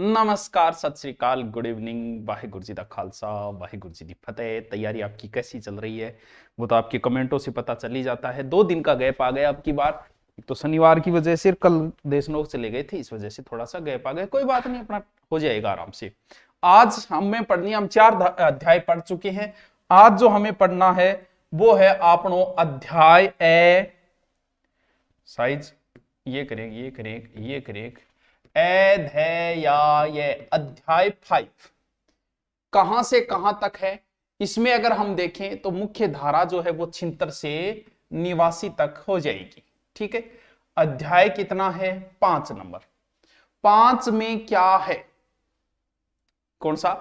नमस्कार सत श्रीकाल गुड इवनिंग वाहिगुरु जी का खालसा वाहिगुरु जी की फतेह तैयारी आपकी कैसी चल रही है वो तो आपके कमेंटों से पता चल ही जाता है दो दिन का गैप आ गया आपकी बार एक तो शनिवार की वजह से कल देश नोक चले गए थे इस वजह से थोड़ा सा गैप आ गया कोई बात नहीं अपना हो जाएगा आराम से आज हमें पढ़नी हम चार अध्याय पढ़ चुके हैं आज जो हमें पढ़ना है वो है आप अध्याय ए साइज ये करें ये करें ये करें अध्याय अध्याय फाइव कहां से कहां तक है इसमें अगर हम देखें तो मुख्य धारा जो है वो छिंतर से निवासी तक हो जाएगी ठीक है अध्याय कितना है पांच नंबर पांच में क्या है कौन सा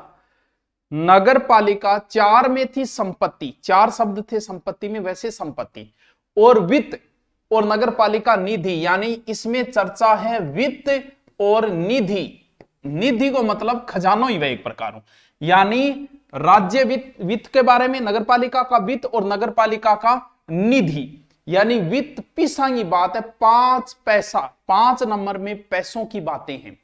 नगर पालिका चार में थी संपत्ति चार शब्द थे संपत्ति में वैसे संपत्ति और वित्त और नगर पालिका निधि यानी इसमें चर्चा है वित्त और निधि निधि को मतलब खजानों ही वह एक प्रकार यानी राज्य वित्त वित्त के बारे में नगरपालिका का वित्त और नगरपालिका का निधि यानी वित्त पिसा की बात है पांच पैसा पांच नंबर में पैसों की बातें हैं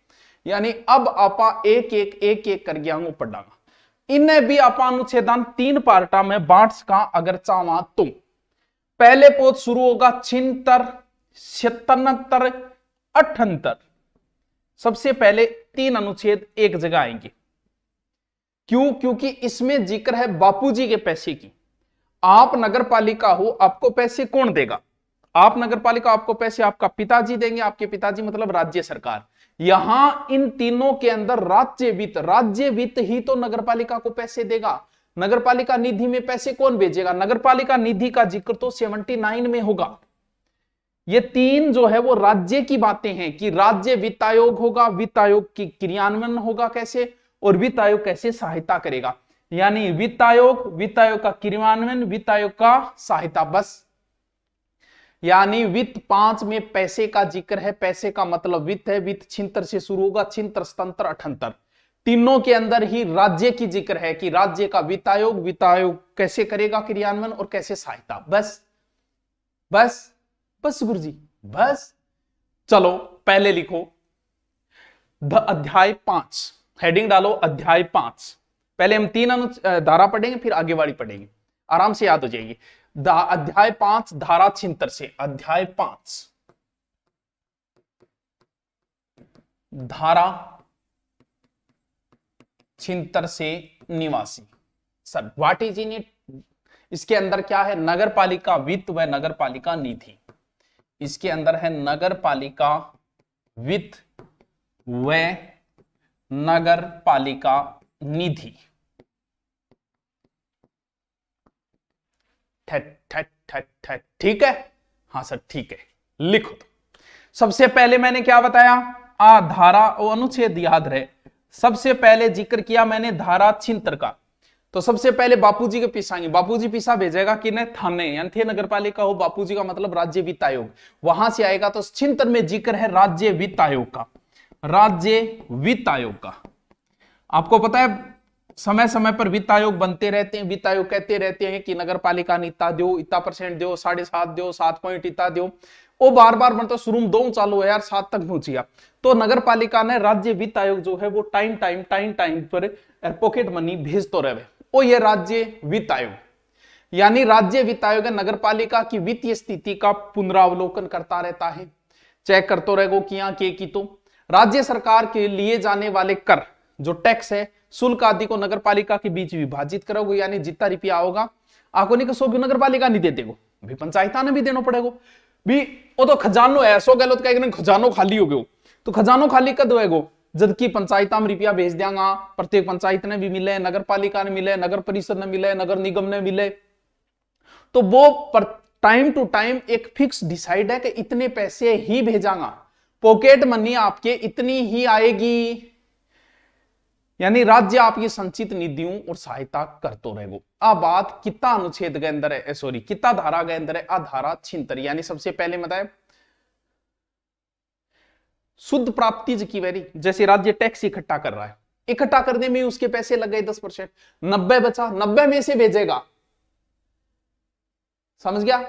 यानी अब आप एक एक एक एक करके आंगो पढ़ागा इन्हें भी आप अनुच्छेदन तीन पार्टा में बांट का अगर चावा तो पहले पोत शुरू होगा छिन्तर छिहत्तर अठहत्तर सबसे पहले तीन अनुच्छेद एक जगह आएंगे क्यों क्योंकि इसमें जिक्र है बापूजी के पैसे की आप नगर पालिका हो आपको पैसे कौन देगा आप नगर पालिका आपको पैसे आपका पिताजी देंगे आपके पिताजी मतलब राज्य सरकार यहां इन तीनों के अंदर राज्य वित्त राज्य वित्त ही तो नगर पालिका को पैसे देगा नगरपालिका निधि में पैसे कौन भेजेगा नगर पालिका निधि का जिक्र तो नाइन में होगा ये तीन जो है वो राज्य की बातें हैं कि राज्य वित्त आयोग होगा वित्त आयोग की क्रियान्वयन होगा कैसे और वित्त आयोग कैसे सहायता करेगा यानी वित्त आयोग वित्त आयोग का क्रियान्वयन वित्त आयोग का सहायता बस यानी वित्त पांच में पैसे का जिक्र है पैसे का मतलब वित्त है वित्त छिंतर से शुरू होगा छिंतर स्तंत्र अठंतर तीनों के अंदर ही राज्य की जिक्र है कि राज्य का वित्त आयोग वित्त आयोग कैसे करेगा क्रियान्वयन और कैसे सहायता बस बस बस गुरु जी बस चलो पहले लिखो द अध्याय पांच हेडिंग डालो अध्याय पांच पहले हम तीन अनु धारा पढ़ेंगे फिर आगे वाली पढ़ेंगे आराम से याद हो जाएगी अध्याय पांच धारा छिंतर से अध्याय पांच धारा छिंतर से निवासी sir what is in it इसके अंदर क्या है नगर पालिका वित्त व नगर पालिका नीति इसके अंदर है नगर पालिका वित्त व नगर पालिका निधि ठीक है हाँ सर ठीक है लिखो तो सबसे पहले मैंने क्या बताया आ धारा और अनुच्छेद याद रहे सबसे पहले जिक्र किया मैंने धारा छिंत्र का तो सबसे पहले बापूजी के पिसाएंगे बापूजी पिसा भेजेगा कि थाने नगर पालिका हो बापूजी का मतलब राज्य वित्त आयोग वहां से आएगा तो चिंतन में जिक्र है राज्य वित्त आयोग का राज्य वित्त आयोग का आपको पता है समय समय पर वित्त आयोग बनते रहते हैं वित्त आयोग कहते रहते हैं कि नगर पालिका ने इतना दो इतना परसेंट दो साढ़े सात दो सात पॉइंट इतना दो वो बार बार मतलब बनता शुरू में दो चालू है यार सात तक पहुंचिया तो नगर पालिका ने राज्य वित्त आयोग जो है वो टाइम टाइम टाइम टाइम पर पॉकेट मनी भेजते रहे और ये राज्य वित्त आयोग यानी राज्य वित्त आयोग नगर पालिका की वित्तीय स्थिति का पुनरावलोकन करता रहता है चेक करते रहेगा कि यहाँ के की तो राज्य सरकार के लिए जाने वाले कर जो टैक्स है शुल्क आदि को नगर पालिका के बीच विभाजित करोगे यानी जितना रुपया होगा आपको नहीं कसोगे नगर पालिका नहीं दे देगा भी पंचायत ने भी देना पड़ेगा भी वो तो खजानो है सो गलत खजानो खाली हो गयो तो खजानो खाली कद जबकि पंचायत में रुपया भेज देंगा प्रत्येक पंचायत ने भी मिले नगर पालिका ने मिले नगर परिषद ने मिले नगर निगम ने मिले तो वो टाइम टू टाइम एक फिक्स डिसाइड है कि इतने पैसे ही भेजांगा पॉकेट मनी आपके इतनी ही आएगी यानी राज्य आपकी संचित निधियों और सहायता करते रहेगो आ बात कितना अनुच्छेद के अंदर है सॉरी कितना धारा के अंदर है आ धारा छिंतर यानी सबसे पहले बताया शुद्ध प्राप्ति की वेरी जैसे राज्य टैक्स इकट्ठा कर रहा है इकट्ठा करने में उसके पैसे लग गए दस परसेंट नब्बे बचा नब्बे में से भेजेगा समझ गया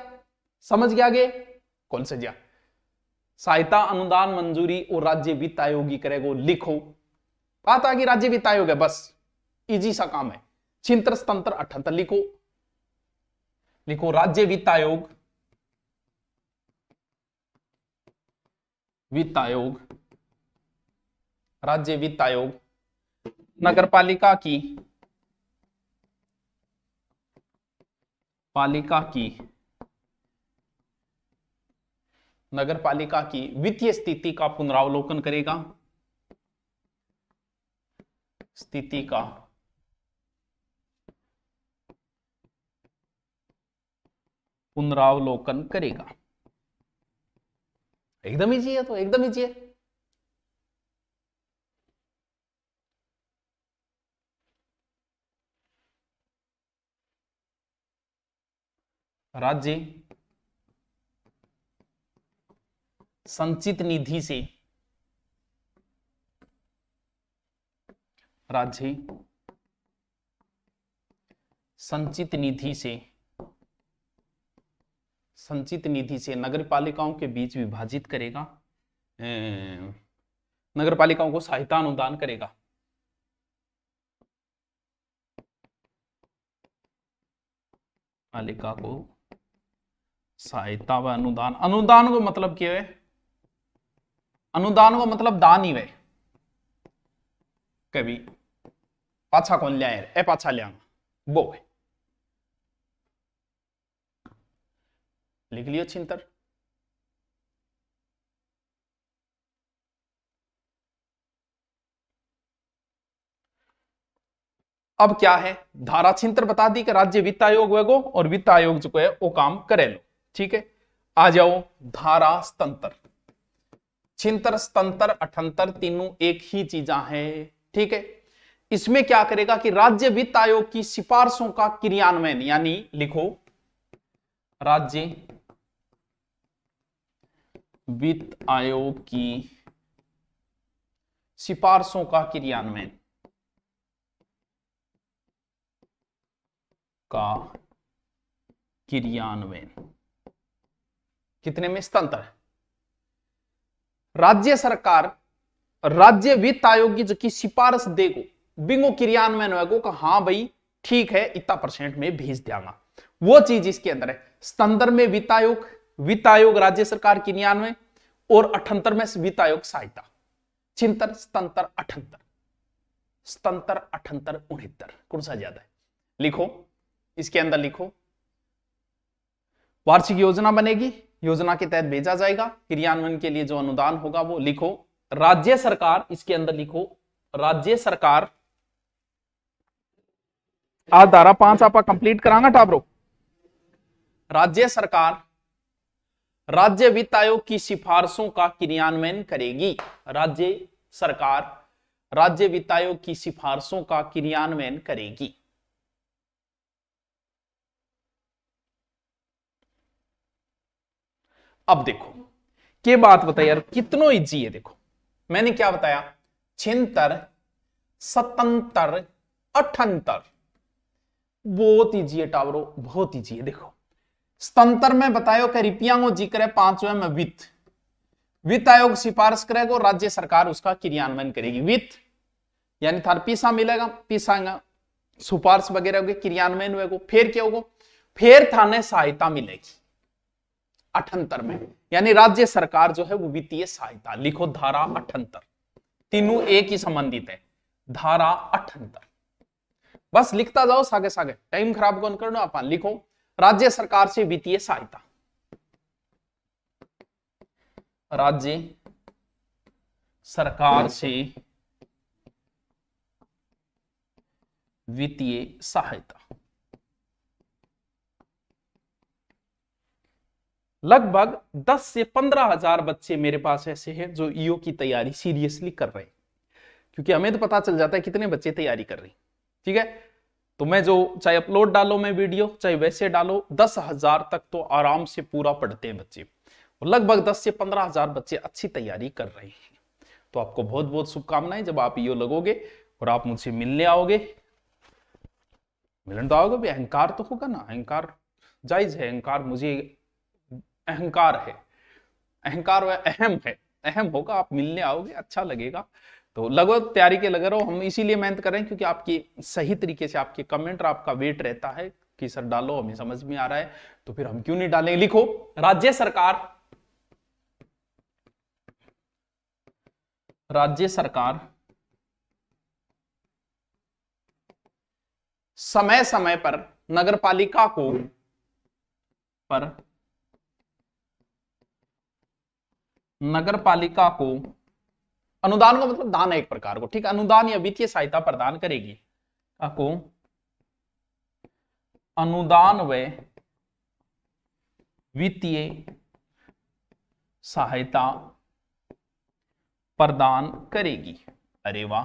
समझ गया आगे कौन से गया सहायता अनुदान मंजूरी और राज्य वित्त आयोग ही करेगा लिखो बात आगे राज्य वित्त आयोग है बस इजी सा काम है छिंत्र स्तंत्र अठहत्तर लिखो लिखो राज्य वित्त आयोग वित्त आयोग राज्य वित्त आयोग नगर पालिका की पालिका की नगर पालिका की वित्तीय स्थिति का पुनरावलोकन करेगा स्थिति का पुनरावलोकन करेगा एकदम इजी है तो एकदम इजी है राज्य संचित निधि से राज्य संचित निधि से संचित निधि से नगर पालिकाओं के बीच विभाजित करेगा नगर पालिकाओं को सहायता अनुदान करेगा पालिका को सहायता व अनुदान अनुदान को मतलब क्या है अनुदान को मतलब दान ही वे कभी पाछा कौन लिया है ए पाछा लिया वो है लिख लियो छिंतर अब क्या है धारा छिंतर बता दी कि राज्य वित्त आयोग वेगो और वित्त आयोग जो है वो काम करे लो ठीक है आ जाओ धारा स्तंत्र छिंतर स्तंत्र अठंतर तीनों एक ही चीजा है ठीक है इसमें क्या करेगा कि राज्य वित्त आयोग की सिफारिशों का क्रियान्वयन यानी लिखो राज्य वित्त आयोग की सिफारसों का क्रियान्वयन का क्रियान्वयन कितने में स्तंत्र है राज्य सरकार राज्य वित्त आयोग की जो की सिफारिश देगो बिंगो क्रियान्वयन होगा का हां भाई ठीक है इतना परसेंट में भेज देगा वो चीज इसके अंदर है स्तंत्र में वित्त आयोग वित्त आयोग राज्य सरकार की निन्यानवे और अठहत्तर में वित्त आयोग सहायता छिहत्तर स्तंतर अठहत्तर स्तंतर अठहत्तर उनहत्तर कौन सा ज्यादा है लिखो इसके अंदर लिखो वार्षिक योजना बनेगी योजना के तहत भेजा जाएगा क्रियान्वयन के लिए जो अनुदान होगा वो लिखो राज्य सरकार इसके अंदर लिखो राज्य सरकार आज धारा पांच आपका कंप्लीट करांगा टाबरो राज्य सरकार राज्य वित्त आयोग की सिफारिशों का क्रियान्वयन करेगी राज्य सरकार राज्य वित्त आयोग की सिफारिशों का क्रियान्वयन करेगी अब देखो के बात बताइए यार कितनों इजी है देखो मैंने क्या बताया छिंतर सतंतर अठंतर बहुत इजी है टावरों बहुत इजी है देखो स्तंत्र में बतायो कि रिपियांगो जिक्र पांचवें में वित्त वित्त आयोग सिफारिश करेगा राज्य सरकार उसका क्रियान्वयन करेगी वित्त यानी थार पीसा मिलेगा पीसा सिफारिश वगैरह होगी क्रियान्वयन होगा फिर क्या होगा फिर थाने सहायता मिलेगी अठहत्तर में यानी राज्य सरकार जो है वो वित्तीय सहायता लिखो धारा अठहत्तर तीनों एक ही संबंधित है धारा अठहत्तर बस लिखता जाओ सागे सागे टाइम खराब कौन करना आप लिखो राज्य सरकार से वित्तीय सहायता राज्य सरकार से वित्तीय सहायता लगभग 10 से पंद्रह हजार बच्चे मेरे पास ऐसे हैं जो ईओ की तैयारी सीरियसली कर रहे हैं क्योंकि हमें तो पता चल जाता है कितने बच्चे तैयारी कर रहे हैं ठीक है तो मैं जो चाहे अपलोड डालो मैं वीडियो चाहे वैसे डालो दस हजार तक तो आराम से पूरा पढ़ते हैं बच्चे लगभग दस से पंद्रह हजार बच्चे अच्छी तैयारी कर रहे हैं तो आपको बहुत बहुत शुभकामनाएं जब आप यो लगोगे और आप मुझसे मिलने आओगे मिलन तो आओगे भी अहंकार तो होगा ना अहंकार जायज है अहंकार मुझे अहंकार है अहंकार अहम है अहम होगा आप मिलने आओगे अच्छा लगेगा तो लगभग तैयारी के लगे रहो हम इसीलिए मेहनत कर रहे हैं क्योंकि आपकी सही तरीके से आपके कमेंट और आपका वेट रहता है कि सर डालो हमें समझ में आ रहा है तो फिर हम क्यों नहीं डालेंगे लिखो राज्य सरकार राज्य सरकार समय समय पर नगरपालिका को पर नगरपालिका को अनुदान का मतलब दान है एक प्रकार को ठीक अनुदान या वित्तीय सहायता प्रदान करेगी आपको अनुदान व वित्तीय सहायता प्रदान करेगी अरे वाह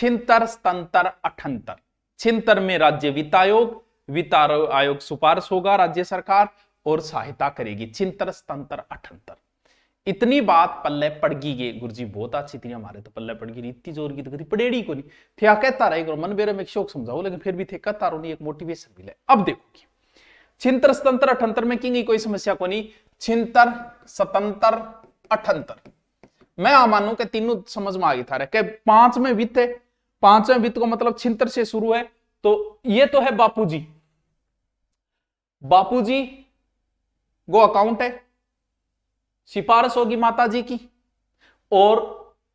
छिंतर स्तंतर अठंतर छिंतर में राज्य वित्त आयोग वित्त आयोग सिफारिश होगा राज्य सरकार और सहायता करेगी छिंतर स्तंतर अठंतर इतनी बात पल्ले पड़गी गे जी बहुत अच्छी थी हमारे तो पल्ले पड़गी इतनी जोर की तो कभी पड़ेड़ी को नहीं थे कहता रहे मन बेरे में एक शोक समझाओ लेकिन फिर भी थे कहता रो एक मोटिवेशन मिले अब देखोगे छिंतर स्वतंत्र अठंतर में की कोई समस्या को नहीं छिंतर स्वतंत्र अठंतर मैं आ मानू के तीनों समझ में आ गई था रहे पांच में वित्त है पांच में वित्त को मतलब छिंतर से शुरू है तो ये तो है बापू जी बापू जी गो अकाउंट है सिफारिश होगी माता जी की और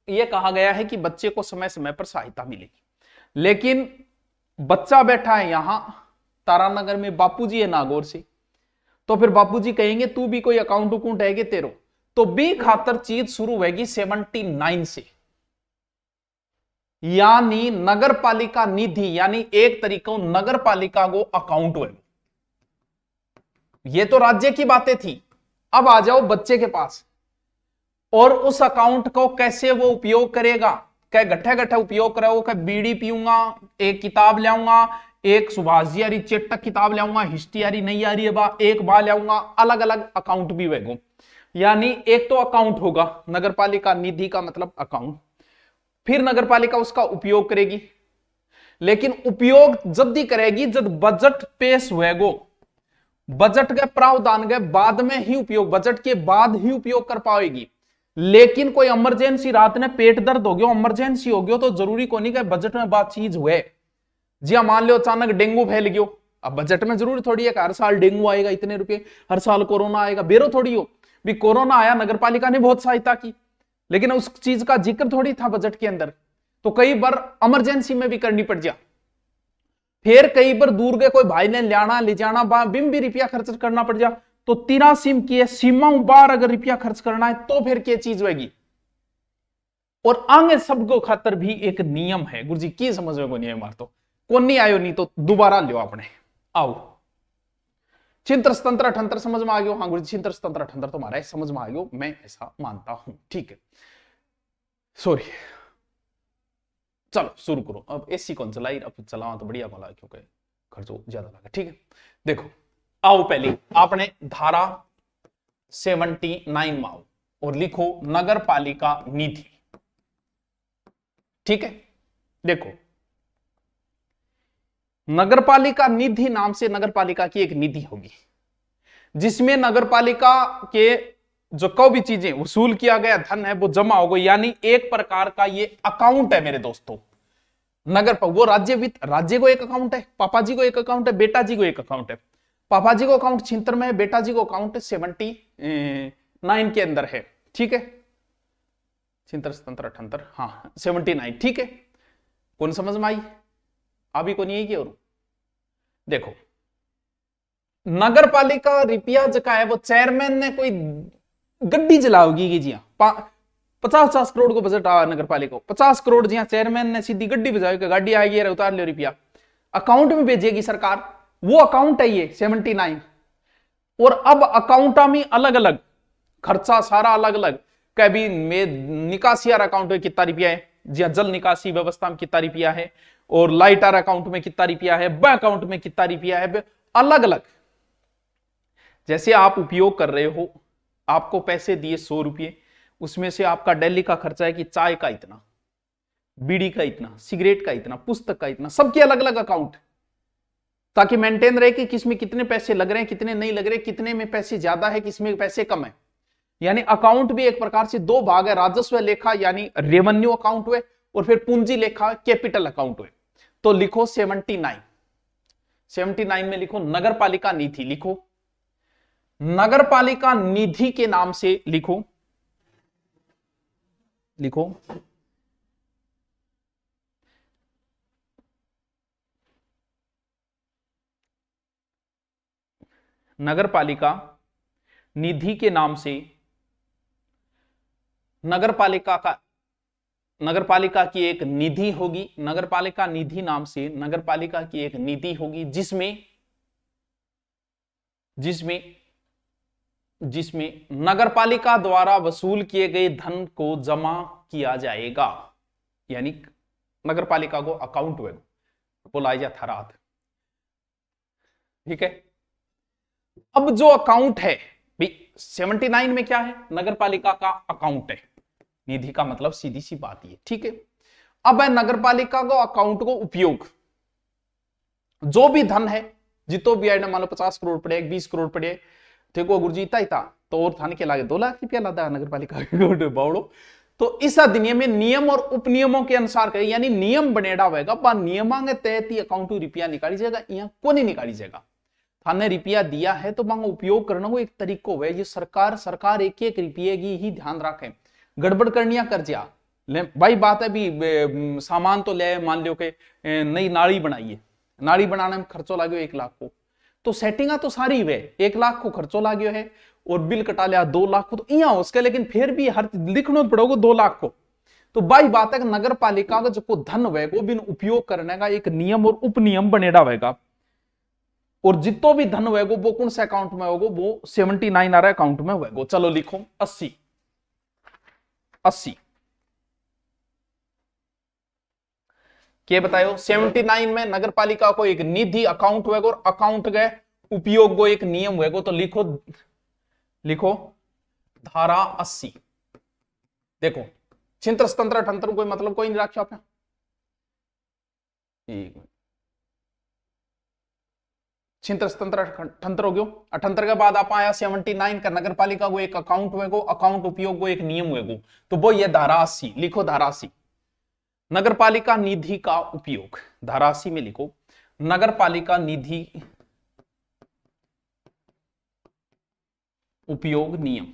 यह कहा गया है कि बच्चे को समय समय पर सहायता मिलेगी लेकिन बच्चा बैठा है यहां तारानगर में बापूजी है नागौर से तो फिर बापूजी कहेंगे तू भी कोई अकाउंट उकाउंट है तेरो तो बी खातर चीज शुरू होगी सेवनटी नाइन से यानी नगर पालिका निधि यानी एक तरीका नगर पालिका को अकाउंट हो ये तो राज्य की बातें थी अब आ जाओ बच्चे के पास और उस अकाउंट को कैसे वो उपयोग करेगा क्या गठे गठे उपयोग कराओ क्या बीड़ी पीऊंगा एक किताब लाऊंगा एक सुभाष जी चेटक किताब लाऊंगा हिस्ट्री आरी नहीं आ रही है बा एक बार लाऊंगा अलग अलग अकाउंट भी वेगो यानी एक तो अकाउंट होगा नगर पालिका निधि का मतलब अकाउंट फिर नगर पालिका उसका उपयोग करेगी लेकिन उपयोग जब भी करेगी जब बजट पेश हुएगो बजट के प्रावधान के बाद में ही उपयोग बजट के बाद ही उपयोग कर पाएगी लेकिन कोई इमरजेंसी रात ने पेट दर्द हो गया इमरजेंसी हो गयो तो जरूरी को नहीं कि बजट में बात चीज हुए जी हाँ मान लो अचानक डेंगू फैल गयो अब बजट में जरूरी थोड़ी है हर साल डेंगू आएगा इतने रुपए हर साल कोरोना आएगा बेरो थोड़ी हो भी कोरोना आया नगर पालिका ने बहुत सहायता की लेकिन उस चीज का जिक्र थोड़ी था बजट के अंदर तो कई बार इमरजेंसी में भी करनी पड़ जाए फिर कहीं पर दूर के कोई भाई ने लियाना ले जाना बिम भी रुपया खर्च करना पड़ जा तो तीरा सिम की है सीमा बार अगर रुपया खर्च करना है तो फिर क्या चीज होगी और आगे सबको खातर भी एक नियम है गुरु जी की समझ में को नियम मार तो कौन नहीं आयो नहीं तो दोबारा लियो अपने आओ चिंत्र स्तंत्र ठंत्र समझ में आ गयो हाँ गुरु जी चिंत्र स्तंत्र ठंत्र तो मारा है समझ में आ गयो मैं ऐसा मानता हूं ठीक है सॉरी चलो शुरू करो अब ए सी कौन चलाई अब चलावा तो बढ़िया वाला क्योंकि खर्चो ज्यादा लगा ठीक है देखो आओ पहली आपने धारा सेवनटी नाइन माओ और लिखो नगर पालिका निधि ठीक है देखो नगर पालिका निधि नाम से नगर पालिका की एक निधि होगी जिसमें नगर पालिका के जो को भी चीजें वसूल किया गया धन है वो जमा हो गई यानी एक प्रकार का ये अकाउंट है मेरे दोस्तों नगर पर वो राज्य वित्त राज्य को एक अकाउंट है पापा जी को एक अकाउंट है बेटा जी को एक अकाउंट है पापा जी को अकाउंट छिंतर में है बेटा जी को अकाउंट सेवनटी नाइन के अंदर है ठीक है छिंतर सतंत्र अठंतर हाँ सेवनटी नाइन ठीक है कौन समझ में आई अभी कौन यही की और देखो नगर पालिका रिपिया जो है वो चेयरमैन ने कोई गड्डी जलाओगी जी हाँ पचास पचास करोड़ को बजट आवा नगर पालिका पचास करोड़ जी चेयरमैन ने सीधी गड्डी बजाओगी गाड़ी आएगी उतार लो रुपया अकाउंट में भेजेगी सरकार वो अकाउंट है ये सेवनटी नाइन और अब अकाउंट में अलग अलग खर्चा सारा अलग अलग कभी निकासी यार अकाउंट में कितना रुपया है जी जल निकासी व्यवस्था में कितना रुपया है और लाइट आर अकाउंट में कितना रुपया है बैंक अकाउंट में कितना रुपया है अलग अलग जैसे आप उपयोग कर रहे हो आपको पैसे दिए सौ रुपये उसमें से आपका डेली का खर्चा है कि चाय का इतना बीड़ी का इतना सिगरेट का इतना पुस्तक का इतना सबके अलग अलग अकाउंट ताकि मेंटेन रहे कि किसमें कितने पैसे लग रहे हैं कितने नहीं लग रहे कितने में पैसे ज्यादा है किसमें पैसे कम है यानी अकाउंट भी एक प्रकार से दो भाग है राजस्व लेखा यानी रेवेन्यू अकाउंट हुए और फिर पूंजी लेखा कैपिटल अकाउंट हुए तो लिखो सेवनटी नाइन सेवनटी नाइन में लिखो नगर पालिका नीति लिखो नगरपालिका निधि के नाम से लिखो लिखो नगरपालिका निधि के नाम से नगरपालिका का नगरपालिका की एक निधि होगी नगरपालिका निधि नाम से नगरपालिका की एक निधि होगी जिसमें जिसमें जिसमें नगरपालिका द्वारा वसूल किए गए धन को जमा किया जाएगा यानी नगरपालिका को अकाउंट में बोला जाता रात ठीक है अब जो अकाउंट है सेवेंटी नाइन में क्या है नगरपालिका का अकाउंट है निधि का मतलब सीधी सी बात ये ठीक है अब है नगरपालिका को अकाउंट को उपयोग जो भी धन है जितो भी आइटम मान लो पचास करोड़ पड़े बीस करोड़ पड़े ठीक गुरु जी ತೆಗೋ ಗುರ್ಜಿ तो और थाने के लागे दो लाख रुपया लादा नगर पालिका बावड़ो तो इस अधिनियम में नियम और उपनियमों के अनुसार कहे यानी नियम बनेड़ा होगा पर के तहत ही अकाउंट रुपया निकाली जाएगा यहाँ को नहीं निकाली जाएगा थाने रुपया दिया है तो मांगो उपयोग करना वो एक तरीको है ये सरकार सरकार एक एक रुपये की ही ध्यान रखे गड़बड़ करनिया कर जा भाई बात है भी सामान तो ले मान लो के नई नाड़ी बनाइए नाड़ी बनाने में खर्चो लागो एक लाख को तो सेटिंगा तो सारी वे एक लाख को खर्चो लागो है और बिल कटा लिया दो लाख को तो इं हो सके लेकिन फिर भी हर लिखना पड़ोगे दो लाख को तो बाई बात है नगर पालिका का जो धन वेगो बिन उपयोग करने का एक नियम और उपनियम बनेड़ा वेगा और जितो भी धन वेगो वो कौन से अकाउंट में होगा वो सेवनटी नाइन आ रहा अकाउंट में वेगो चलो लिखो अस्सी अस्सी के बतायो 79 में नगर पालिका को एक निधि अकाउंट हुए और अकाउंट गए उपयोग को एक नियम हुए तो लिखो लिखो धारा 80 देखो छिंत्र तंत्र ठंत्र कोई मतलब कोई नहीं रखो एक छिंत्र तंत्र ठंत्र हो गयो अठंत्र के बाद आप आया 79 का नगर पालिका को एक अकाउंट हुए अकाउंट उपयोग को एक नियम हुए तो वो ये धारा अस्सी लिखो धारा अस्सी नगरपालिका निधि का उपयोग धारासी में लिखो नगरपालिका निधि उपयोग नियम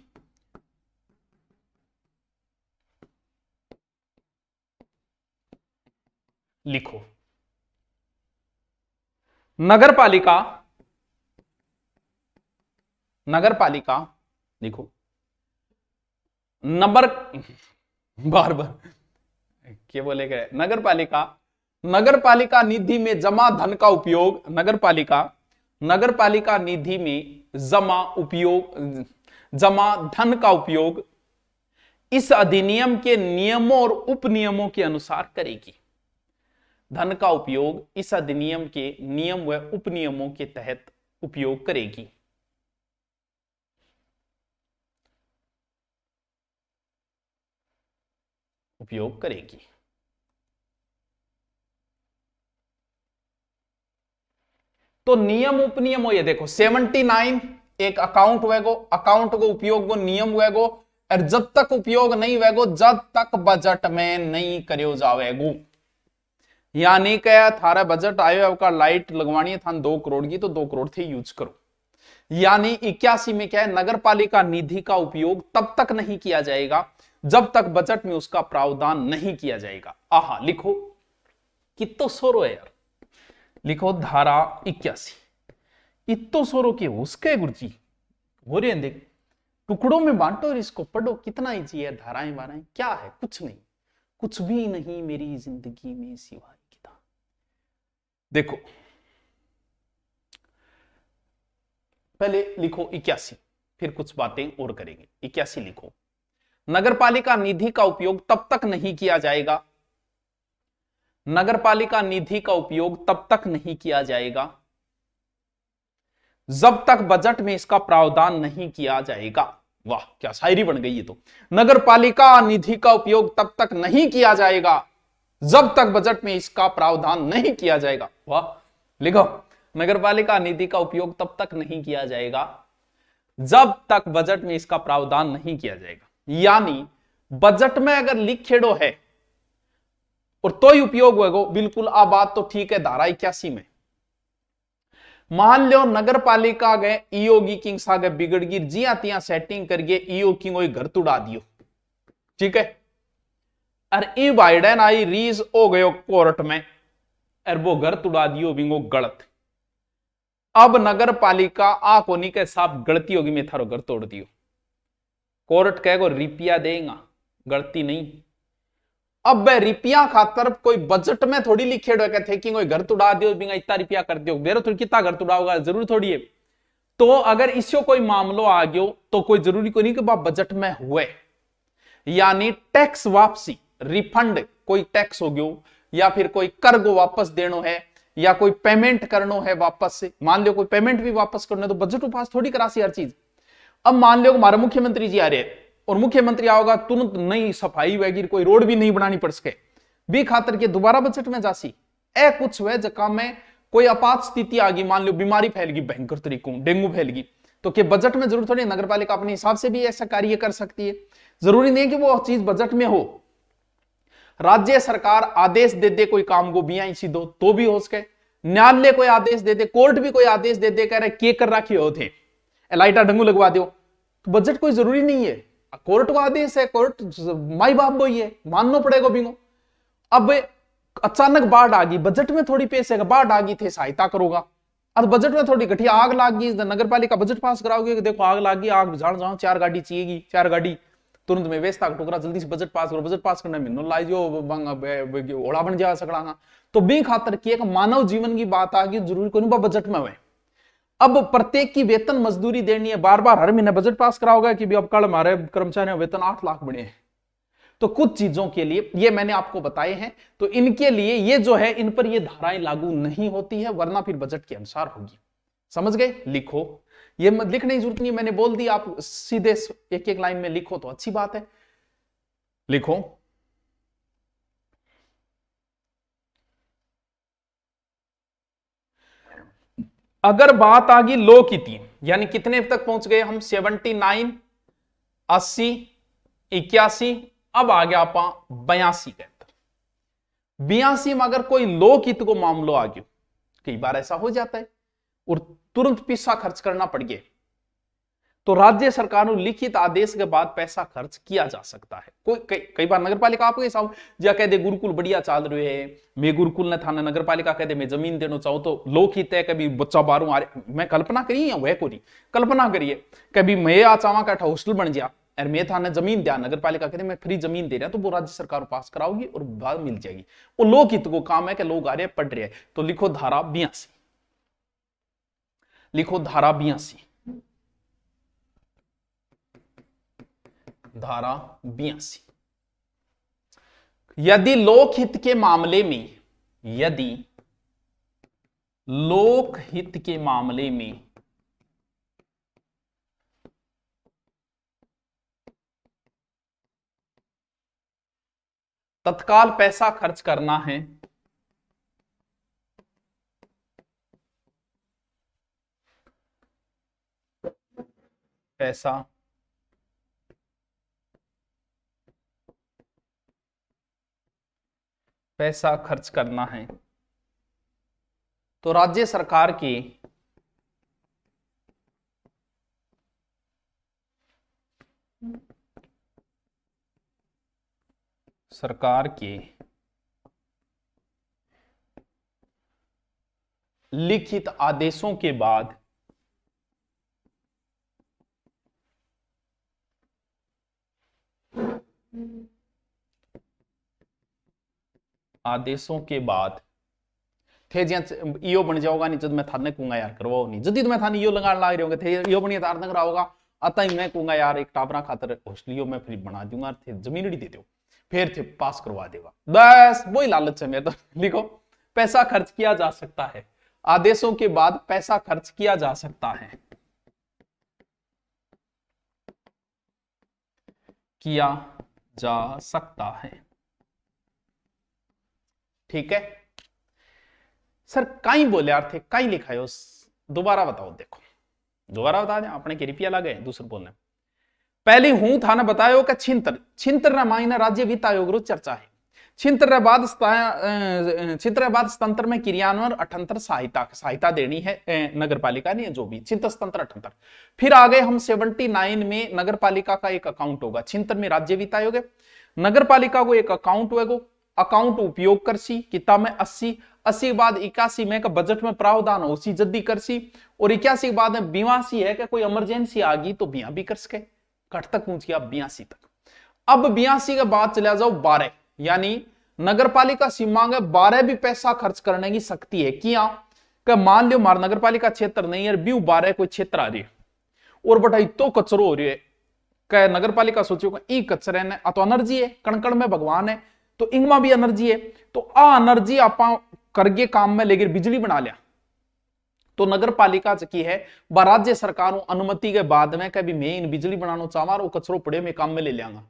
लिखो नगरपालिका नगरपालिका लिखो नंबर बार बार बोले गए नगर पालिका नगर पालिका निधि में जमा धन का उपयोग नगर पालिका नगर पालिका निधि में जमा उपयोग जमा धन का उपयोग इस अधिनियम के नियमों और उपनियमों के अनुसार करेगी धन का उपयोग इस अधिनियम के नियम व उपनियमों के तहत उपयोग करेगी उपयोग करेगी तो नियम उपनियम हो ये देखो 79 एक अकाउंट वेगो अकाउंट को उपयोग को नियम वेगो और जब तक उपयोग नहीं वेगो जब तक बजट में नहीं करो जावेगो यानी क्या थारा बजट आयो आपका लाइट लगवानी है थान दो करोड़ की तो दो करोड़ थे यूज करो यानी इक्यासी में क्या है नगर पालिका निधि का उपयोग तब तक नहीं किया जाएगा जब तक बजट में उसका प्रावधान नहीं किया जाएगा आह लिखो कितो सोरो यार लिखो धारा इक्यासी इतो सोरो के उसके गुरुजी हो रहे देख टुकड़ों में बांटो और इसको पढ़ो कितना इजी है धाराएं वाराएं क्या है कुछ नहीं कुछ भी नहीं मेरी जिंदगी में सिवाय किताब देखो पहले लिखो इक्यासी फिर कुछ बातें और करेंगे इक्यासी लिखो नगरपालिका निधि का उपयोग तब तक नहीं किया जाएगा नगरपालिका निधि का उपयोग तब तक नहीं किया जाएगा जब तक बजट में इसका प्रावधान नहीं किया जाएगा वाह क्या शायरी बन गई ये तो नगरपालिका निधि का उपयोग तब तक नहीं किया जाएगा जब तक बजट में इसका प्रावधान नहीं किया जाएगा वाह लिखो नगरपालिका निधि का उपयोग तब तक नहीं किया जाएगा जब तक बजट में इसका प्रावधान नहीं किया जाएगा यानी बजट में अगर लिखेड़ो है और तो ही उपयोग होगो बिल्कुल आ बात तो ठीक है धारा इक्यासी में मान लो नगर पालिका गए ईओगी किंग सागे बिगड़गी जिया तिया सेटिंग करके ईओ किंग घर तुड़ा दियो ठीक है अरे बाइडन आई रीज हो गयो कोर्ट में अरे वो घर तुड़ा दियो बिंगो गलत अब नगर पालिका आ कोनी के साथ गलती होगी मैं थारो घर तोड़ दियो कोर्ट कह को रिपिया देगा गलती नहीं अब वह रिपिया खातर कोई बजट में थोड़ी लिखे थे कि कोई घर तुड़ा दियो बिना इतना रिपिया कर दियो बेरो तो थोड़ी कितना घर तुड़ा होगा जरूर थोड़ी है तो अगर इसो कोई मामलो आ गयो तो कोई जरूरी को नहीं कि बा बजट में हुए यानी टैक्स वापसी रिफंड कोई टैक्स हो गयो या फिर कोई कर को वापस देना है या कोई पेमेंट करना है वापस से मान लो कोई पेमेंट भी वापस करना है तो बजट पास थोड़ी करासी हर चीज अब मान लो हमारा मुख्यमंत्री जी आ रहे और मुख्यमंत्री आओगा तुरंत नई सफाई वगैरह कोई रोड भी नहीं बनानी पड़ सके भी खातर के दोबारा बजट में जासी ए कुछ वह जका में कोई आपात स्थिति आ गई मान लो बीमारी फैल गई भयंकर तरीकों डेंगू फैल गई तो के बजट में जरूर थोड़ी नगर पालिका अपने हिसाब से भी ऐसा कार्य कर सकती है जरूरी नहीं कि वो चीज बजट में हो राज्य सरकार आदेश दे दे कोई काम को बिया दो तो भी हो सके न्यायालय कोई आदेश दे दे कोर्ट भी कोई आदेश दे दे कह रहे के कर रखे हो थे लाइटा डंगू लगवा दो तो बजट कोई जरूरी नहीं है कोर्ट का आदेश है कोर्ट माई बाप वही है मानना पड़ेगा बिंगो अब अचानक बाढ़ आ गई बजट में थोड़ी पैसे बाढ़ आ गई थे सहायता करोगा अब बजट में थोड़ी घटिया आग लाग गई नगर पालिका बजट पास कराओगे देखो आग लाग गई आग जान जाओ चार गाड़ी चाहिएगी चार गाड़ी तुरंत में व्यवस्था टुकड़ा जल्दी से बजट पास करो बजट पास करने में लाई लाइजो बन जा सकड़ा तो बी खातर की एक मानव जीवन की बात आ गई जरूरी को बजट में हुए अब प्रत्येक की वेतन मजदूरी देनी है बार बार हर महीने बजट पास करा होगा कि भी अब कल हमारे कर्मचारी वेतन आठ लाख बने हैं तो कुछ चीजों के लिए ये मैंने आपको बताए हैं तो इनके लिए ये जो है इन पर ये धाराएं लागू नहीं होती है वरना फिर बजट के अनुसार होगी समझ गए लिखो ये लिखने की जरूरत नहीं मैंने बोल दी आप सीधे एक एक लाइन में लिखो तो अच्छी बात है लिखो अगर बात आ गई लो की तीन यानी कितने तक पहुंच गए हम 79, 80, इक्यासी अब आ गया आप बयासी के अंदर बयासी में अगर कोई लो कित तो को मामलो आ गयो कई बार ऐसा हो जाता है और तुरंत पैसा खर्च करना पड़ गया तो राज्य सरकार लिखित आदेश के बाद पैसा खर्च किया जा सकता है कोई कई बार नगर पालिका आपके हिसाब जहाँ कह दे गुरुकुल बढ़िया चाल रहे है मैं गुरुकुल ने थाना नगर पालिका कह दे मैं जमीन देना चाहूँ तो लोग ही तय कभी बच्चा बारू आ मैं कल्पना करी या वह को नहीं कल्पना करिए कभी मैं आ चावा अच्छा का हॉस्टल बन गया और मैं थाना जमीन दिया नगर पालिका कहते मैं फ्री जमीन दे रहा तो वो राज्य सरकार पास कराओगी और बाद मिल जाएगी वो लोग हित तो को काम है कि लोग आ रहे पढ़ रहे तो लिखो धारा बयासी लिखो धारा बयासी धारा बयासी यदि लोकहित के मामले में यदि लोकहित के मामले में तत्काल पैसा खर्च करना है पैसा पैसा खर्च करना है तो राज्य सरकार की सरकार की लिखित आदेशों के बाद आदेशों के बाद थे जिया ईओ बन जाओगा नहीं जद मैं थाने कूंगा यार करवाओ नहीं जदी तो मैं थाने यो लगा ला रहे होंगे थे यो बनिए तार तो नगर आओगा आता ही मैं कूंगा यार एक टाबरा खातर हॉस्टलियो मैं फिर बना दूंगा थे जमीन दे दो फिर थे पास करवा देगा बस वही लालच है मेरा तो लिखो पैसा खर्च किया जा सकता है आदेशों के बाद पैसा खर्च किया जा सकता है किया जा सकता है ठीक है सर काई बोले अर्थ काई लिखा है दोबारा बताओ देखो दोबारा बता दें अपने की रिपिया लगे दूसरे बोलने पहले हूं था ना बतायो का छिंतर छिंतर ना मायना राज्य वित्त आयोग रो चर्चा है छिंतर बाद छिंतर बाद स्तंत्र में क्रियान्वयन अठंतर सहायता सहायता देनी है नगर पालिका ने जो भी छिंतर स्तंत्र अठंतर फिर आ गए हम सेवेंटी नाइन में नगर पालिका का एक अकाउंट होगा छिंतर में राज्य वित्त आयोग नगर पालिका को एक अकाउंट होगा अकाउंट उपयोग कर सी किता में अस्सी अस्सी बाद इक्यासी में का बजट में प्रावधान हो सी जद्दी कर सी और इक्यासी बाद में बीमासी है कि कोई इमरजेंसी आ गई तो बिया भी कर सके कट तक पहुंच गया बयासी तक अब बयासी के बाद चले जाओ बारह यानी नगर पालिका सीमा में बारह भी पैसा खर्च करने की शक्ति है क्या मान लियो मार नगर पालिका क्षेत्र नहीं है बीव बारह कोई क्षेत्र आ रही है और बटा इतो कचरो हो रही है नगर पालिका सोचियो ई कचरे ने अतो एनर्जी है कणकण में भगवान है तो इंगमा भी एनर्जी है तो आ एनर्जी आप करके काम में लेकर बिजली बना लिया तो नगर पालिका जकी है व राज्य सरकार अनुमति के बाद में कभी मैं इन बिजली बनाना चाहवा और कचरो पड़े में काम में ले लियांगा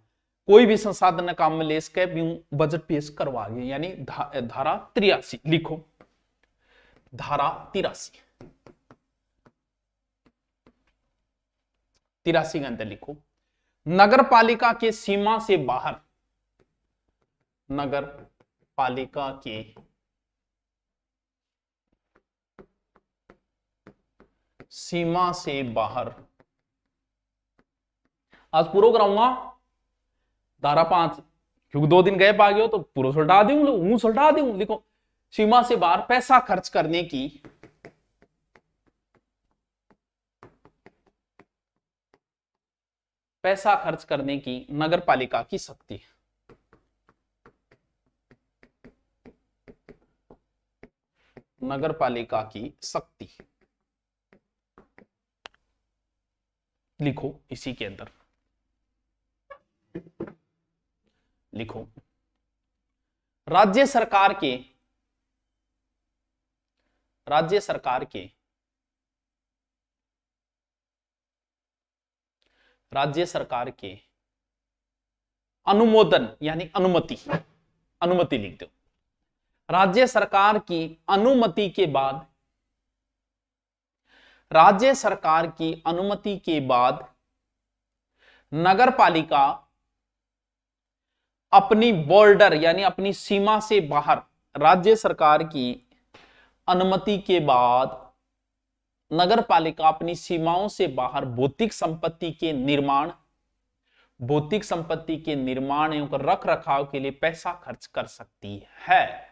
कोई भी संसाधन काम में ले सके भी बजट पेश करवा गए यानी धा, धारा तिरासी लिखो धारा तिरासी तिरासी के अंदर लिखो नगर पालिका के सीमा से बाहर नगर पालिका की सीमा से बाहर आज पूरा कराऊंगा धारा पांच क्योंकि दो दिन गए पागे गए तो पूरा सुलटा दी हूं सुलटा दी देखो सीमा से बाहर पैसा खर्च करने की पैसा खर्च करने की नगर पालिका की शक्ति है नगर पालिका की शक्ति लिखो इसी के अंदर लिखो राज्य सरकार के राज्य सरकार के राज्य सरकार के अनुमोदन यानी अनुमति अनुमति लिख दो राज्य सरकार की अनुमति के बाद राज्य सरकार की अनुमति के बाद नगर पालिका अपनी बॉर्डर यानी अपनी सीमा से बाहर राज्य सरकार की अनुमति के बाद नगर पालिका अपनी सीमाओं से बाहर भौतिक संपत्ति के निर्माण भौतिक संपत्ति के निर्माण एवं रख रखाव के लिए पैसा खर्च कर सकती है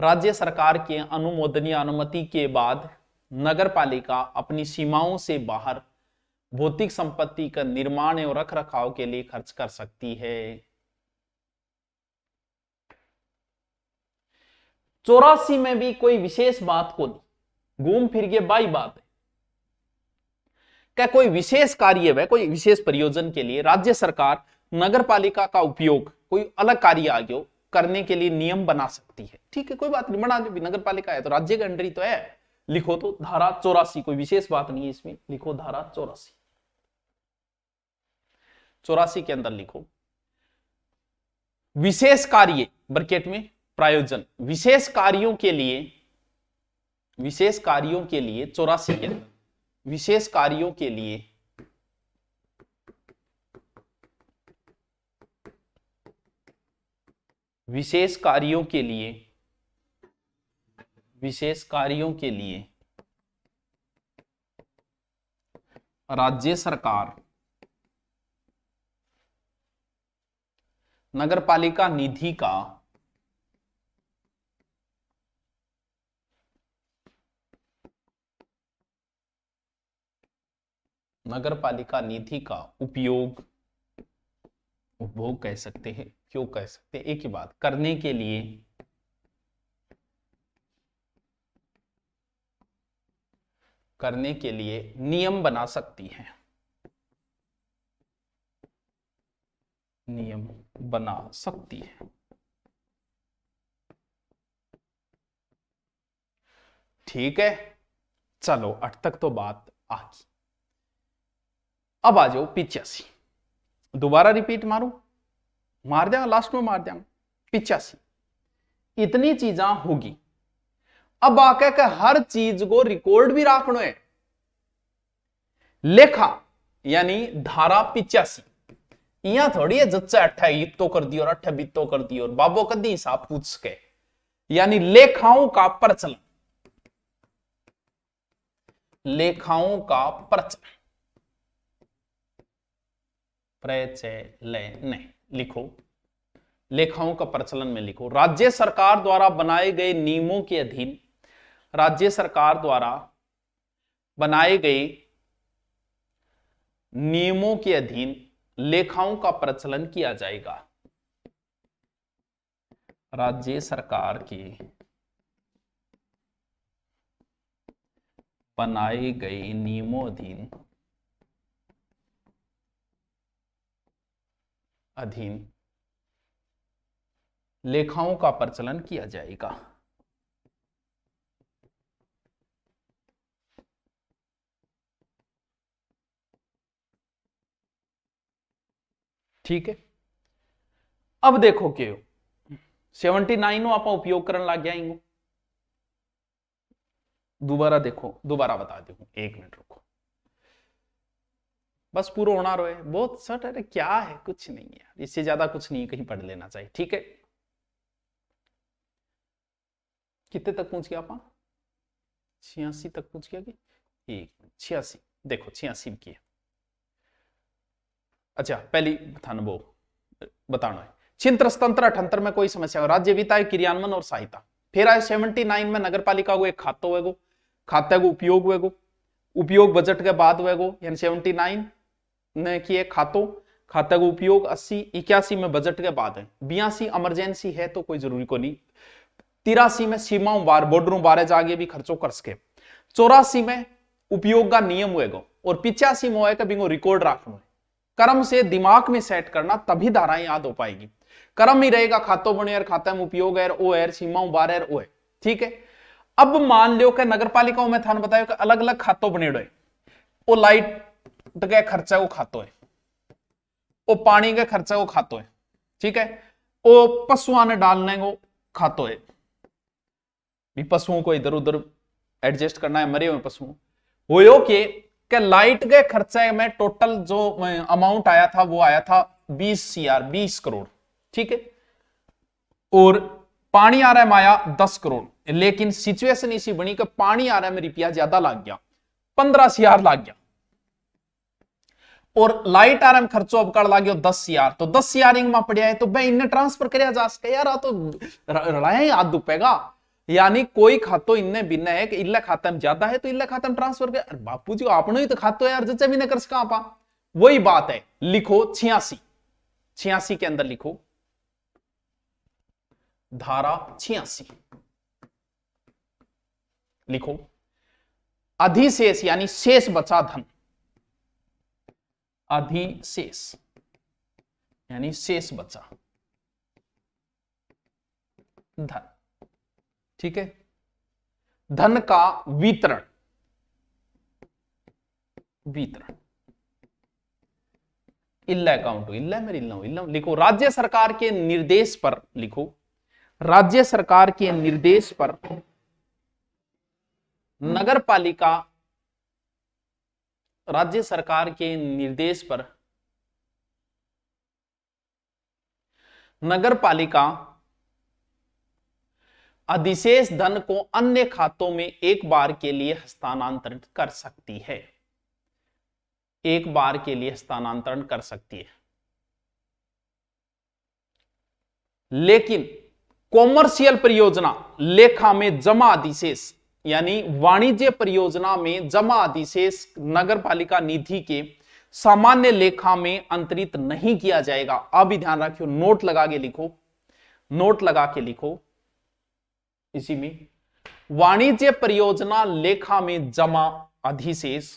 राज्य सरकार के अनुमोदनीय अनुमति के बाद नगर पालिका अपनी सीमाओं से बाहर भौतिक संपत्ति का निर्माण एवं रख रखाव के लिए खर्च कर सकती है चौरासी में भी कोई विशेष बात को नहीं घूम फिर के बाई बात है क्या कोई विशेष कार्य है कोई विशेष प्रयोजन के लिए राज्य सरकार नगर पालिका का उपयोग कोई अलग कार्य आगे करने के लिए नियम बना सकती है ठीक है कोई बात नहीं बना भी नगर पालिका है तो राज्य के अंडर ही तो है लिखो तो धारा चौरासी कोई विशेष बात नहीं है इसमें लिखो धारा चौरासी चौरासी के अंदर लिखो विशेष कार्य ब्रकेट में प्रायोजन विशेष कार्यों के लिए विशेष कार्यों के लिए चौरासी के विशेष कार्यों के लिए विशेष कार्यों के लिए विशेष कार्यों के लिए राज्य सरकार नगरपालिका निधि का नगरपालिका निधि का उपयोग उपभोग कह सकते हैं क्यों कह सकते हैं एक ही बात करने के लिए करने के लिए नियम बना सकती है नियम बना सकती है ठीक है चलो अठ तक तो बात आ गई अब आ जाओ पिचासी दोबारा रिपीट मारू मार देंगे लास्ट में मार देंगे पिचासी इतनी चीजा होगी अब आके के हर चीज को रिकॉर्ड भी रखना है लेखा यानी धारा पिचासी यहां थोड़ी है जच्चा अट्ठा तो कर दी और अट्ठा तो कर दी और बाबो कदी हिसाब पूछ के यानी लेखाओं का प्रचलन लेखाओं का प्रचलन प्रचलन लिखो लेखाओं का प्रचलन में लिखो राज्य सरकार द्वारा बनाए गए नियमों के अधीन राज्य सरकार द्वारा बनाए गए नियमों के अधीन लेखाओं का प्रचलन किया जाएगा राज्य सरकार के बनाए गए नियमों अधीन अधीन लेखाओं का प्रचलन किया जाएगा ठीक है अब देखो के सेवनटी नाइन आप उपयोग कर लग गया दोबारा देखो दोबारा बता दू एक मिनट रुको बस पूरा होना है बहुत सट अरे क्या है कुछ नहीं है इससे ज्यादा कुछ नहीं कहीं पढ़ लेना चाहिए ठीक है कितने तक पहुंच गया आप छियासी तक पहुंच गया एक छियासी देखो छियासी की है अच्छा पहली थान वो बताना है छिंत्र स्तंत्र अठहत्तर में कोई समस्या हो राज्य वित्त क्रियान्वयन और सहायता फिर आए सेवेंटी नाइन में नगर पालिका को एक खातो हुए खाते को उपयोग हुए उपयोग बजट के बाद हुए यानी सेवेंटी नाइन ने किए खातों खाता का उपयोग अस्सी इक्यासी में बजट के बाद है बयासी इमरजेंसी है तो कोई जरूरी को नहीं तिरासी में सीमाओं बार बॉर्डरों बारे जागे भी खर्चो कर सके चौरासी में उपयोग का नियम हुएगा और पिचासी में होगा बिंगो रिकॉर्ड रखना कर्म से दिमाग में सेट करना तभी धाराएं याद हो पाएगी कर्म ही रहेगा खातों बने और खाता में उपयोग है ओ है सीमाओं बार है ओ है ठीक है अब मान लियो कि नगर पालिकाओं में थाना बताया कि अलग अलग खातों बने हुए वो लाइट के खर्चा को खातो है वो पानी के खर्चा को खातो है ठीक है वो पशुआ ने डालने को खातो है भी पशुओं को इधर उधर एडजस्ट करना है मरे हुए पशुओं वो यो के, के लाइट के खर्चे में टोटल जो अमाउंट आया था वो आया था 20 सीआर 20 करोड़ ठीक है और पानी आ रहा है माया 10 करोड़ लेकिन सिचुएशन इसी बनी कि पानी आ रहा है में रुपया ज्यादा लग गया 15 सीआर लग गया और लाइट आराम खर्चो अब काल लागो दस यार तो दस यार में पड़िया है तो भाई इन ट्रांसफर कर जा सके यार तो रड़ाया ही हाथ दुपेगा यानी कोई खातो इनने बिना है कि इल्ला खाता में ज्यादा है तो इल्ला खाता में ट्रांसफर कर बापू जी आपने ही तो खातो यार जच्चा भी ना कर सका आप वही बात है लिखो छियासी छियासी के अंदर लिखो धारा छियासी लिखो अधिशेष यानी शेष बचा धन अधिशेष यानी शेष बचा धन ठीक है धन का वितरण वितरण इल्ला अकाउंट इल्ला मेरी इल्ला इल्ला लिखो राज्य सरकार के निर्देश पर लिखो राज्य सरकार के निर्देश पर नगर पालिका राज्य सरकार के निर्देश पर नगर पालिका अधिशेष धन को अन्य खातों में एक बार के लिए हस्तांतरित कर सकती है एक बार के लिए हस्तांतरण कर सकती है लेकिन कॉमर्शियल परियोजना लेखा में जमा अधिशेष यानी वाणिज्य परियोजना में जमा आदि से नगर पालिका निधि के सामान्य लेखा में अंतरित नहीं किया जाएगा अभी ध्यान रखियो नोट लगा के लिखो नोट लगा के लिखो इसी में वाणिज्य परियोजना लेखा में जमा अधिशेष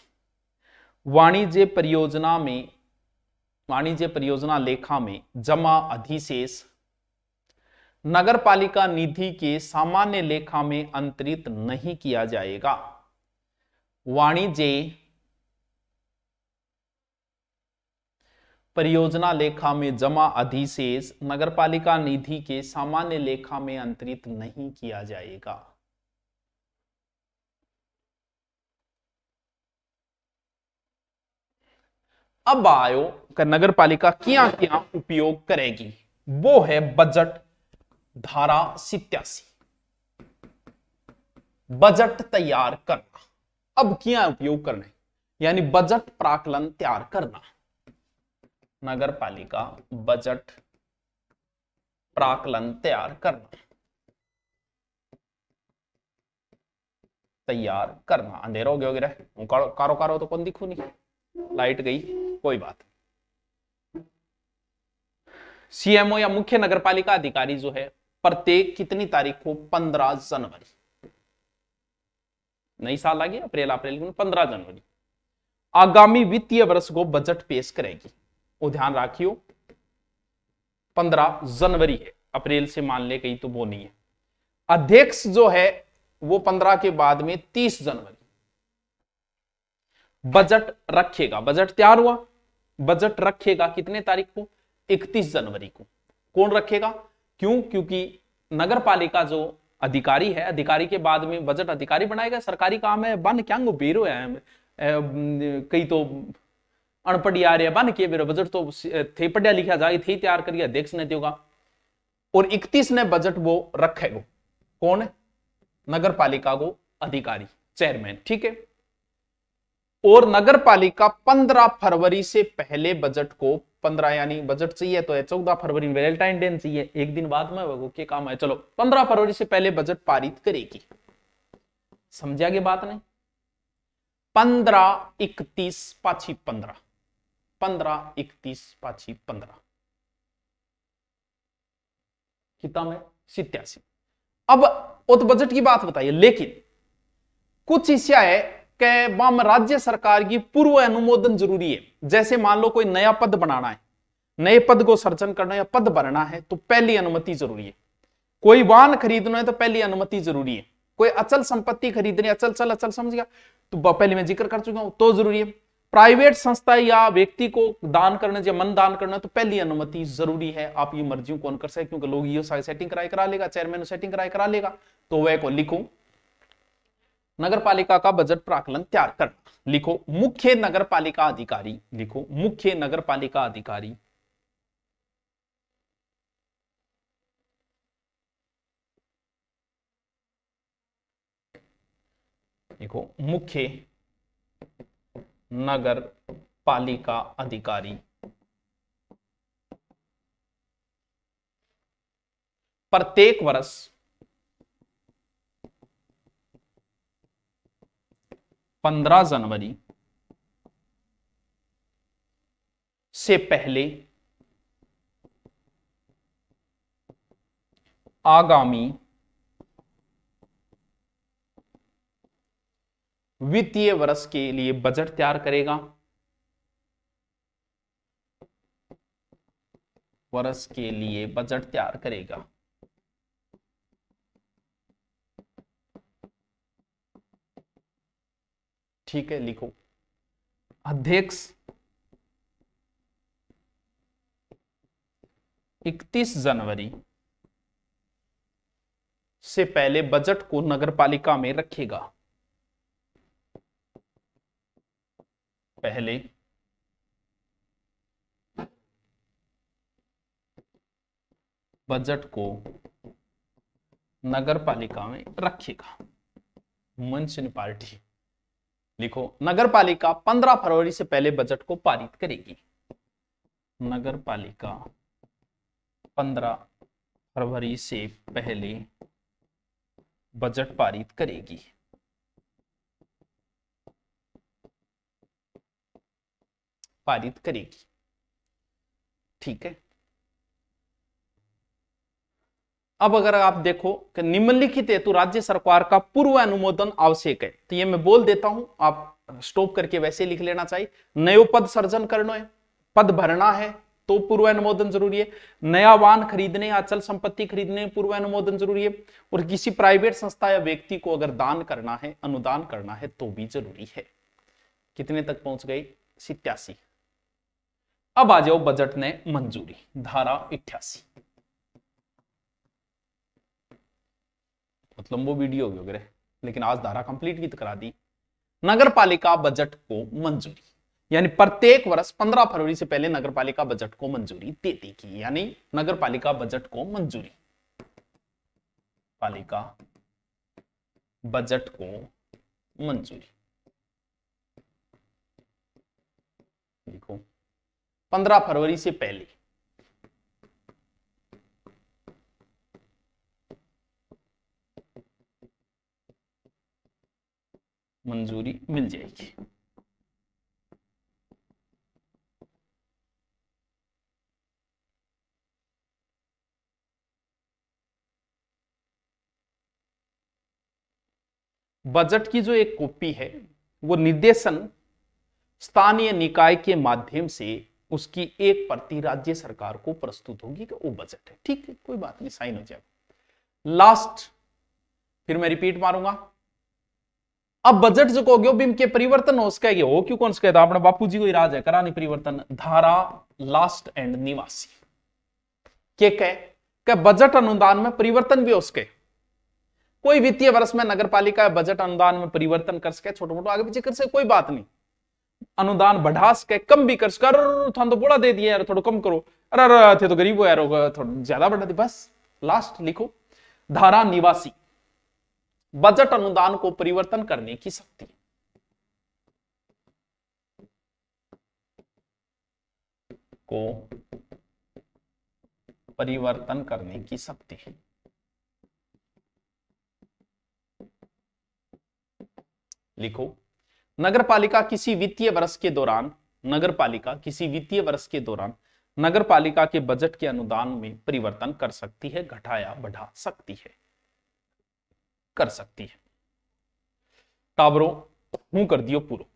वाणिज्य परियोजना में वाणिज्य परियोजना लेखा में जमा अधिशेष नगरपालिका निधि के सामान्य लेखा में अंतरित नहीं किया जाएगा वाणिज्य परियोजना लेखा में जमा अधिशेष नगरपालिका निधि के सामान्य लेखा में अंतरित नहीं किया जाएगा अब आयो का नगरपालिका क्या क्या उपयोग करेगी वो है बजट धारा सितयासी बजट तैयार करना अब क्या उपयोग करना है यानी बजट प्राकलन तैयार करना नगर पालिका बजट प्राकलन तैयार करना तैयार करना अंधेरा हो गया वगैरह कारो कारो, कारो तो कौन दिखू नहीं लाइट गई कोई बात सीएमओ या मुख्य नगरपालिका अधिकारी जो है प्रत्येक कितनी तारीख को पंद्रह जनवरी नई साल आ गया अप्रैल अप्रैल में पंद्रह जनवरी आगामी वित्तीय वर्ष को बजट पेश करेगी वो ध्यान राखियो पंद्रह जनवरी है अप्रैल से मान ले कहीं तो वो नहीं है अध्यक्ष जो है वो पंद्रह के बाद में तीस जनवरी बजट रखेगा बजट तैयार हुआ बजट रखेगा कितने तारीख को इकतीस जनवरी को कौन रखेगा क्यों क्योंकि नगर पालिका जो अधिकारी है अधिकारी के बाद में बजट अधिकारी बनाएगा सरकारी काम है बन क्या बेरो है कई तो अनपढ़ आ रहे बन के बेरो बजट तो थे पढ़िया लिखा जाए थे तैयार करिए अध्यक्ष ने होगा और इकतीस ने बजट वो रखेगो कौन नगर पालिका को अधिकारी चेयरमैन ठीक है और नगर पालिका पंद्रह फरवरी से पहले बजट को पंद्रह यानी बजट चाहिए तो है चौदह फरवरी वेलेंटाइन डे चाहिए एक दिन बाद में वो के काम है चलो पंद्रह फरवरी से पहले बजट पारित करेगी समझा गया बात नहीं पंद्रह इकतीस पाछी पंद्रह पंद्रह इकतीस पाछी पंद्रह कितना में सितयासी अब वो बजट की बात बताइए लेकिन कुछ हिस्सा है के वाम राज्य सरकार की पूर्व अनुमोदन जरूरी है जैसे मान लो कोई नया पद बनाना है नए पद को सर्जन करना या पद भरना है तो पहली अनुमति जरूरी है कोई वाहन खरीदना है तो पहली अनुमति जरूरी है कोई अचल संपत्ति खरीदनी अचल चल अचल समझ गया तो पहले मैं जिक्र कर चुका हूं तो जरूरी है प्राइवेट संस्था या व्यक्ति को दान करना या मन दान करना तो पहली अनुमति जरूरी है आप ये मर्जियों कौन कर सकते क्योंकि लोग ये सेटिंग कराई करा लेगा चेयरमैन सेटिंग कराई करा लेगा तो वह को लिखू नगरपालिका का बजट प्राकलन तैयार कर लिखो मुख्य नगरपालिका अधिकारी लिखो मुख्य नगरपालिका अधिकारी देखो मुख्य नगर पालिका अधिकारी प्रत्येक वर्ष 15 जनवरी से पहले आगामी वित्तीय वर्ष के लिए बजट तैयार करेगा वर्ष के लिए बजट तैयार करेगा ठीक है लिखो अध्यक्ष 31 जनवरी से पहले बजट को नगरपालिका में रखेगा पहले बजट को नगरपालिका में रखेगा मंच पार्टी लिखो नगर पालिका पंद्रह फरवरी से पहले बजट को पारित करेगी नगर पालिका पंद्रह फरवरी से पहले बजट पारित करेगी पारित करेगी ठीक है अब अगर आप देखो कि निम्नलिखित हेतु राज्य सरकार का पूर्व अनुमोदन आवश्यक है तो ये मैं बोल देता हूं आप स्टॉप करके वैसे लिख लेना चाहिए नयो पद सर्जन करना है पद भरना है तो पूर्व अनुमोदन जरूरी है नया वाहन खरीदने अचल संपत्ति खरीदने पूर्व अनुमोदन जरूरी है और किसी प्राइवेट संस्था या व्यक्ति को अगर दान करना है अनुदान करना है तो भी जरूरी है कितने तक पहुंच गई सितयासी अब आ जाओ बजट ने मंजूरी धारा इक्यासी बहुत मतलब लंबो वीडियो हो गया लेकिन आज धारा कंप्लीट कंप्लीटली तो करा दी नगर पालिका बजट को मंजूरी यानी प्रत्येक वर्ष 15 फरवरी से पहले नगर पालिका बजट को मंजूरी दे देगी यानी नगर पालिका बजट को मंजूरी पालिका बजट को मंजूरी देखो 15 फरवरी से पहले मंजूरी मिल जाएगी बजट की जो एक कॉपी है वो निर्देशन स्थानीय निकाय के माध्यम से उसकी एक प्रति राज्य सरकार को प्रस्तुत होगी कि वो बजट है ठीक है कोई बात नहीं साइन हो जाएगा लास्ट फिर मैं रिपीट मारूंगा अब बजट जो हो बिम के परिवर्तन हो उसका ये हो क्यों कौन सा सके अपने तो बापू जी को इराज है करानी परिवर्तन धारा लास्ट एंड निवासी के कह के बजट अनुदान में परिवर्तन भी हो सके कोई वित्तीय वर्ष में नगर पालिका बजट अनुदान में परिवर्तन कर सके छोटे मोटे आगे पीछे कर सके कोई बात नहीं अनुदान बढ़ा सके कम भी कर सके अरे तो बोला दे दिए यार थोड़ा कम करो अरे अरे थे तो गरीब हो यार थोड़ा ज्यादा बढ़ा दी बस लास्ट लिखो धारा निवासी बजट अनुदान को परिवर्तन करने की शक्ति को परिवर्तन करने की शक्ति लिखो नगरपालिका किसी वित्तीय वर्ष के दौरान नगरपालिका किसी वित्तीय वर्ष के दौरान नगरपालिका के बजट के अनुदान में परिवर्तन कर सकती है घटाया बढ़ा सकती है कर सकती है टाबरो कर दियो पूरो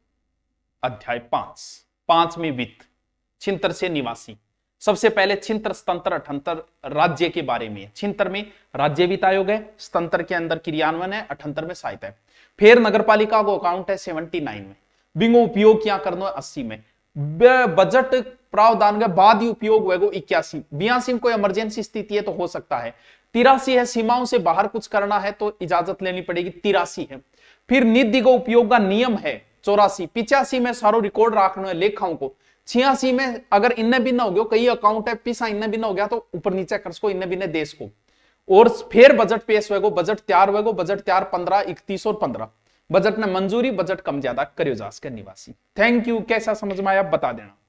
अध्याय पांच पांच में वित्त छिंतर से निवासी सबसे पहले छिंतर स्तंत्र अठंतर राज्य के बारे में छिंतर में राज्य वित्त आयोग है स्तंत्र के अंदर क्रियान्वयन है अठंतर में सहायता है फिर नगर पालिका को अकाउंट है सेवेंटी नाइन में बिंगो उपयोग क्या करना है अस्सी में बजट प्रावधान के बाद ही उपयोग हुएगा इक्यासी बयासी में कोई इमरजेंसी स्थिति है तो हो सकता है तिरासी है सीमाओं से बाहर कुछ करना है तो इजाजत लेनी पड़ेगी तिरासी है फिर निधि को उपयोग का नियम है चौरासी पिचासी में सारो रिकॉर्ड रखना है लेखाओं को छियासी में अगर इन्ने बिना हो गया कई अकाउंट है पीसा इन्ने बिना हो गया तो ऊपर नीचे कर सको इन्ने बिना देश को और फिर बजट पेश हुए बजट तैयार हुए बजट तैयार पंद्रह इकतीस और पंद्रह बजट में मंजूरी बजट कम ज्यादा करियो जास के निवासी थैंक यू कैसा समझ में आया बता देना